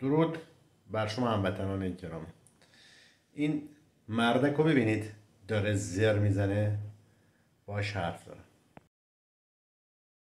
درود بر شما هموطنان گرامی این مردک رو ببینید داره زر میزنه باش حرف داره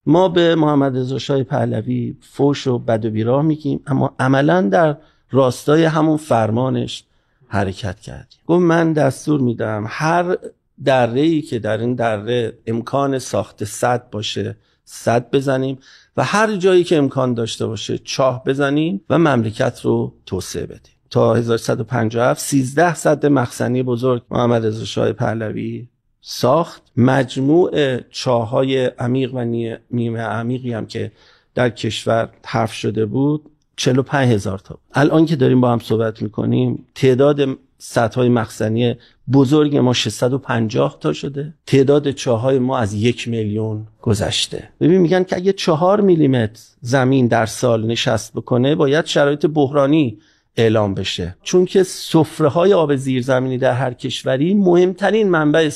ما به محمد رضا شاه پهلوی فوش و بد و بیراه میگیم اما عملا در راستای همون فرمانش حرکت کردیم گفت من دستور میدم هر دره ای که در این دره امکان ساخت صد باشه صد بزنیم و هر جایی که امکان داشته باشه چاه بزنیم و مملکت رو توسعه بدیم تا 1157 13 صد مخزنی بزرگ محمد رضا شاه پهلوی ساخت مجموع چاهای عمیق و نیمه عمیقی هم که در کشور حرف شده بود 45000 هزار تا الان که داریم با هم صحبت میکنیم تعداد سطح مخزنی بزرگ ما 650 تا شده تعداد چاهای ما از یک میلیون گذشته ببین میگن که اگه چهار میلیمتر زمین در سال نشست بکنه باید شرایط بحرانی اعلام بشه چون که صفره های آب زیرزمینی در هر کشوری مهمترین منبع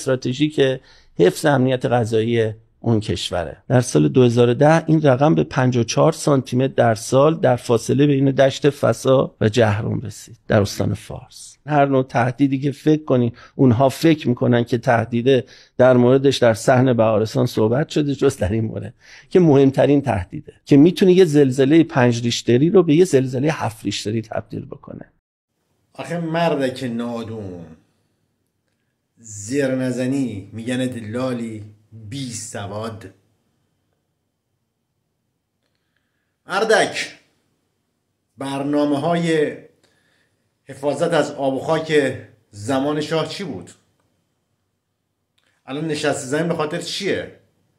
که حفظ امنیت غذایی اون کشوره در سال 2010 این رقم به 54 سانتیمتر در سال در فاصله بین دشت فسا و جهرم رسید در استان فارس هر نوع تهدیدی که فکر کنین اونها فکر میکنن که تهدیده در موردش در صحن بهارستان صحبت شده جز در این مورد که مهمترین تهدیده که میتونه یه زلزله پنج ریشتری رو به یه زلزله هفت ریشتری تبدیل بکنه آخه مرد که نادون زیر نزنی میگن دلالی بی سواد مردک برنامه های حفاظت از آب و خاک زمان شاه چی بود الان نشست زمین به خاطر چیه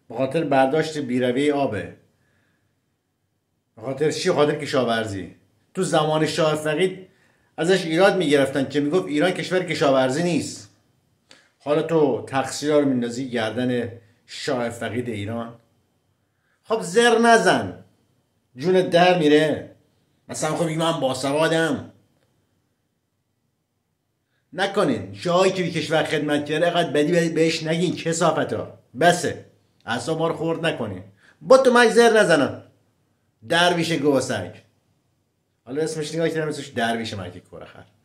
به خاطر برداشت بیروی آبه به خاطر چی خاطر کشاورزی تو زمان شاه فقید ازش ایراد میگرفتن که میگفت ایران کشور کشاورزی نیست حالا تو تقصیرها رو میندازی گردن شاه فقید ایران خب زر نزن جون در میره مثلا خب من باسوادم نکنین جایی که به کشور خدمت کرده قد بدی بهش نگین کسافت ها بسه اصلا ما رو خورد نکنین با تو من زر نزنم درویش گوسنگ حالا اسمش نگاه کردم اسمش درویش مکه کورخر